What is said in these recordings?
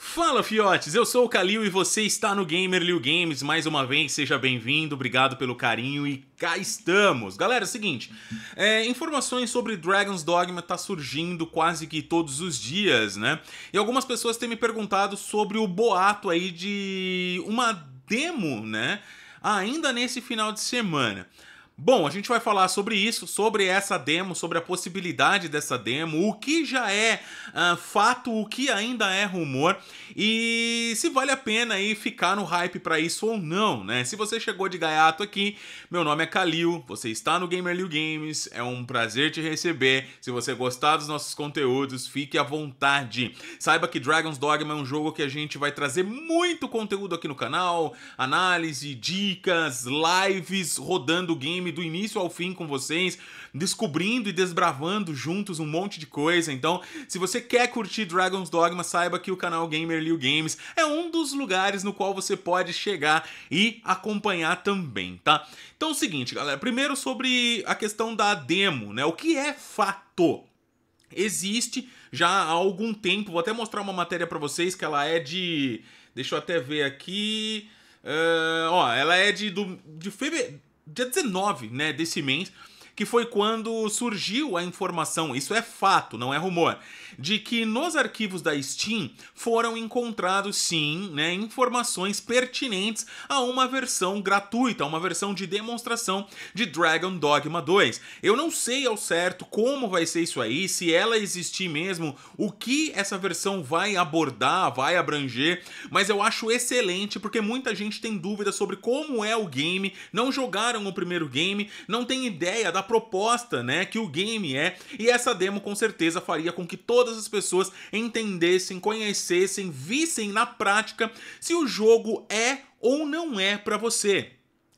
Fala fiotes, eu sou o Kalil e você está no Gamer Liu Games mais uma vez, seja bem-vindo, obrigado pelo carinho e cá estamos. Galera, é o seguinte, é, informações sobre Dragon's Dogma tá surgindo quase que todos os dias, né? E algumas pessoas têm me perguntado sobre o boato aí de uma demo, né? Ainda nesse final de semana. Bom, a gente vai falar sobre isso, sobre essa demo, sobre a possibilidade dessa demo, o que já é uh, fato, o que ainda é rumor e se vale a pena aí ficar no hype para isso ou não, né? Se você chegou de gaiato aqui, meu nome é Kalil, você está no Gamerlil Games, é um prazer te receber. Se você gostar dos nossos conteúdos, fique à vontade. Saiba que Dragon's Dogma é um jogo que a gente vai trazer muito conteúdo aqui no canal, análise, dicas, lives rodando game do início ao fim com vocês, descobrindo e desbravando juntos um monte de coisa. Então, se você quer curtir Dragon's Dogma, saiba que o canal Gamer Liu Games é um dos lugares no qual você pode chegar e acompanhar também, tá? Então é o seguinte, galera, primeiro sobre a questão da demo, né? O que é fato? Existe já há algum tempo, vou até mostrar uma matéria para vocês que ela é de Deixa eu até ver aqui. Uh, ó, ela é de, do, de fevereiro dia 19, né, desse mês, que foi quando surgiu a informação, isso é fato, não é rumor, de que nos arquivos da Steam foram encontrados sim né, informações pertinentes a uma versão gratuita, uma versão de demonstração de Dragon Dogma 2. Eu não sei ao certo como vai ser isso aí, se ela existir mesmo, o que essa versão vai abordar, vai abranger, mas eu acho excelente porque muita gente tem dúvidas sobre como é o game, não jogaram o primeiro game, não tem ideia da proposta, né, que o game é, e essa demo com certeza faria com que todas as pessoas entendessem, conhecessem, vissem na prática se o jogo é ou não é para você.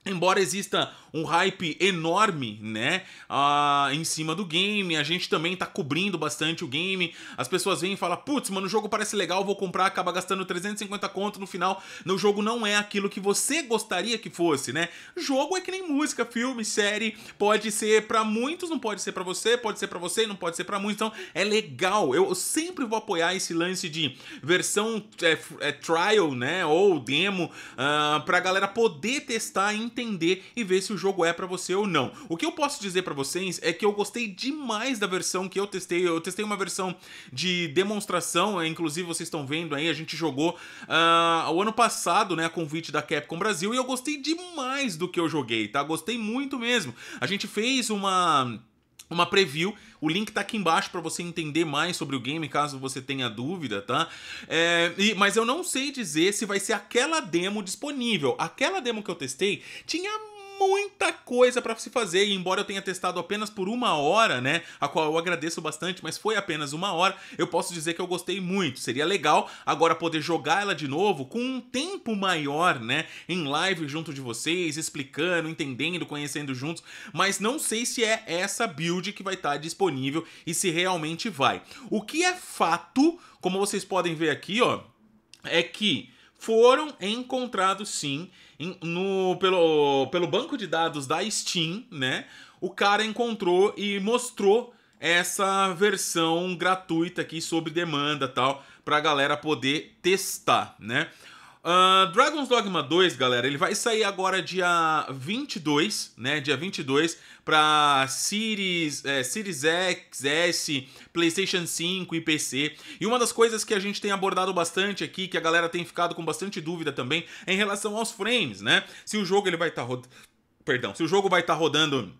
Embora exista um hype enorme, né? Ah, em cima do game. A gente também tá cobrindo bastante o game. As pessoas vêm e falam: putz, mano, o jogo parece legal, vou comprar, acaba gastando 350 conto no final. No jogo não é aquilo que você gostaria que fosse, né? Jogo é que nem música, filme, série. Pode ser para muitos, não pode ser para você, pode ser para você, não pode ser para muitos. Então é legal. Eu sempre vou apoiar esse lance de versão é, é, trial, né? Ou demo, uh, pra galera poder testar, entender e ver se o jogo é para você ou não. O que eu posso dizer para vocês é que eu gostei demais da versão que eu testei. Eu testei uma versão de demonstração, é, inclusive vocês estão vendo aí, a gente jogou uh, o ano passado, né, a convite da Capcom Brasil, e eu gostei demais do que eu joguei, tá? Gostei muito mesmo. A gente fez uma uma preview. O link tá aqui embaixo para você entender mais sobre o game, caso você tenha dúvida, tá? É, e, mas eu não sei dizer se vai ser aquela demo disponível. Aquela demo que eu testei tinha muita coisa para se fazer, e embora eu tenha testado apenas por uma hora, né, a qual eu agradeço bastante, mas foi apenas uma hora, eu posso dizer que eu gostei muito. Seria legal agora poder jogar ela de novo com um tempo maior, né, em live junto de vocês, explicando, entendendo, conhecendo juntos, mas não sei se é essa build que vai estar tá disponível e se realmente vai. O que é fato, como vocês podem ver aqui, ó, é que foram encontrados sim em, no, pelo, pelo banco de dados da Steam, né? O cara encontrou e mostrou essa versão gratuita aqui sob demanda tal para a galera poder testar, né? Uh, Dragon's Dogma 2, galera, ele vai sair agora dia 22, né? Dia 22 para Series, é, Series X, S, PlayStation 5 e PC. E uma das coisas que a gente tem abordado bastante aqui, que a galera tem ficado com bastante dúvida também, é em relação aos frames, né? Se o jogo ele vai estar tá perdão, se o jogo vai estar tá rodando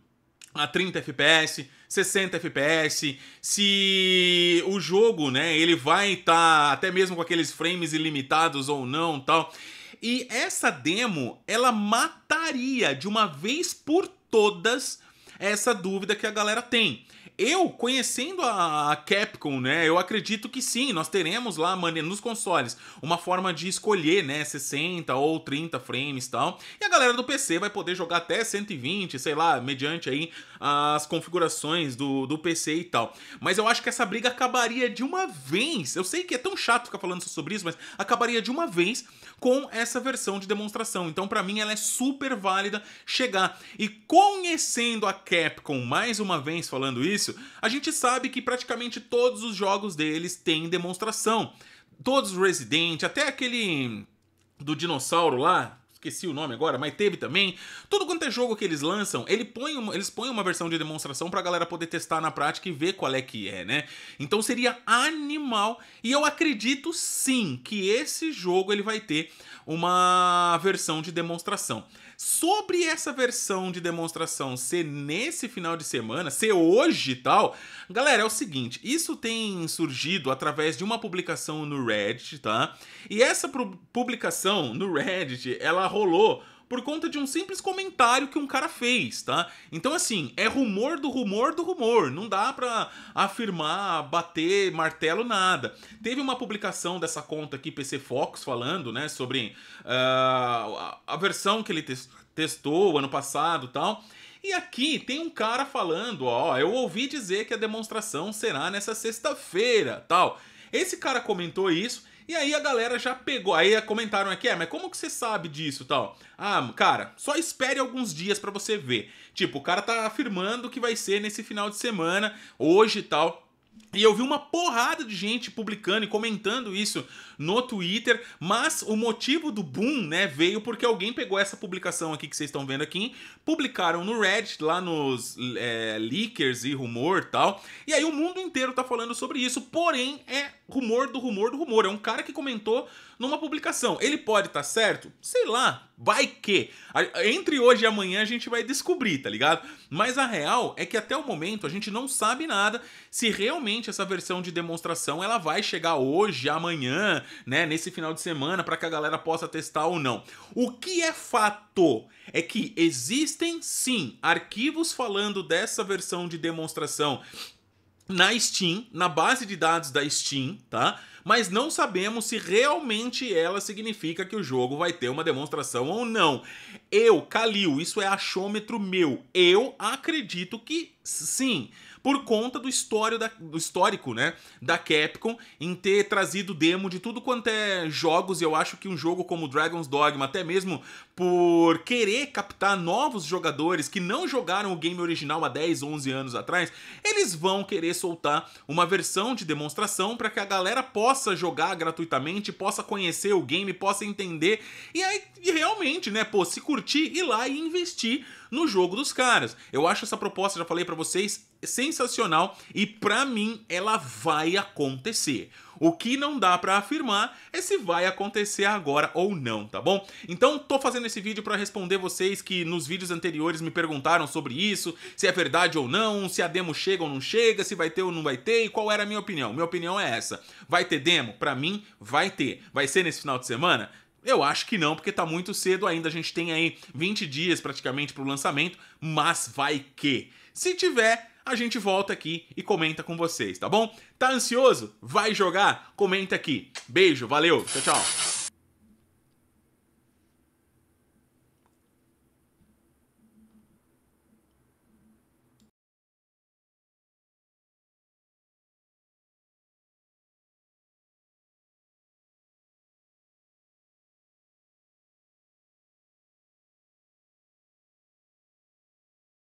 a 30 FPS, 60 FPS, se o jogo, né, ele vai estar tá até mesmo com aqueles frames ilimitados ou não, tal. E essa demo, ela mataria de uma vez por todas essa dúvida que a galera tem. Eu, conhecendo a Capcom, né, eu acredito que sim, nós teremos lá nos consoles uma forma de escolher, né, 60 ou 30 frames e tal. E a galera do PC vai poder jogar até 120, sei lá, mediante aí as configurações do, do PC e tal. Mas eu acho que essa briga acabaria de uma vez. Eu sei que é tão chato ficar falando sobre isso, mas acabaria de uma vez com essa versão de demonstração. Então, para mim, ela é super válida chegar. E conhecendo a Capcom, mais uma vez falando isso, isso? A gente sabe que praticamente todos os jogos deles têm demonstração. Todos os Resident, até aquele do dinossauro lá, esqueci o nome agora, mas teve também. Tudo quanto é jogo que eles lançam, ele põe uma, eles põem uma versão de demonstração pra galera poder testar na prática e ver qual é que é, né? Então seria animal. E eu acredito sim que esse jogo ele vai ter uma versão de demonstração. Sobre essa versão de demonstração ser nesse final de semana, ser hoje e tal, galera, é o seguinte, isso tem surgido através de uma publicação no Reddit, tá? E essa publicação no Reddit, ela rolou por conta de um simples comentário que um cara fez, tá? Então, assim, é rumor do rumor do rumor. Não dá pra afirmar, bater martelo, nada. Teve uma publicação dessa conta aqui, PC Fox, falando, né, sobre uh, a versão que ele testou ano passado tal. E aqui tem um cara falando, ó, eu ouvi dizer que a demonstração será nessa sexta-feira, tal. Esse cara comentou isso e aí a galera já pegou. Aí comentaram aqui, é, mas como que você sabe disso tal? Ah, cara, só espere alguns dias para você ver. Tipo, o cara tá afirmando que vai ser nesse final de semana, hoje e tal. E eu vi uma porrada de gente publicando e comentando isso no Twitter, mas o motivo do boom, né, veio porque alguém pegou essa publicação aqui que vocês estão vendo aqui, publicaram no Reddit, lá nos é, leakers e rumor tal, e aí o mundo inteiro tá falando sobre isso, porém é rumor do rumor do rumor. É um cara que comentou numa publicação. Ele pode estar tá certo? Sei lá, vai que. Entre hoje e amanhã a gente vai descobrir, tá ligado? Mas a real é que até o momento a gente não sabe nada se realmente essa versão de demonstração ela vai chegar hoje, amanhã, né, nesse final de semana para que a galera possa testar ou não. O que é fato é que existem sim arquivos falando dessa versão de demonstração na Steam, na base de dados da Steam, tá? Mas não sabemos se realmente ela significa que o jogo vai ter uma demonstração ou não. Eu, Kalil, isso é achômetro meu. Eu acredito que sim por conta do, da, do histórico, né, da Capcom em ter trazido demo de tudo quanto é jogos, e eu acho que um jogo como Dragon's Dogma, até mesmo por querer captar novos jogadores que não jogaram o game original há 10, 11 anos atrás, eles vão querer soltar uma versão de demonstração para que a galera possa jogar gratuitamente, possa conhecer o game, possa entender e aí realmente, né, pô, se curtir ir lá e investir no jogo dos caras. Eu acho essa proposta, já falei para vocês, sensacional e para mim ela vai acontecer. O que não dá para afirmar é se vai acontecer agora ou não, tá bom? Então tô fazendo esse vídeo para responder vocês que nos vídeos anteriores me perguntaram sobre isso, se é verdade ou não, se a demo chega ou não chega, se vai ter ou não vai ter e qual era a minha opinião. Minha opinião é essa: vai ter demo? Para mim vai ter. Vai ser nesse final de semana? Eu acho que não, porque está muito cedo ainda. A gente tem aí 20 dias praticamente para o lançamento, mas vai que. Se tiver, a gente volta aqui e comenta com vocês, tá bom? Tá ansioso? Vai jogar? Comenta aqui. Beijo, valeu, tchau, tchau.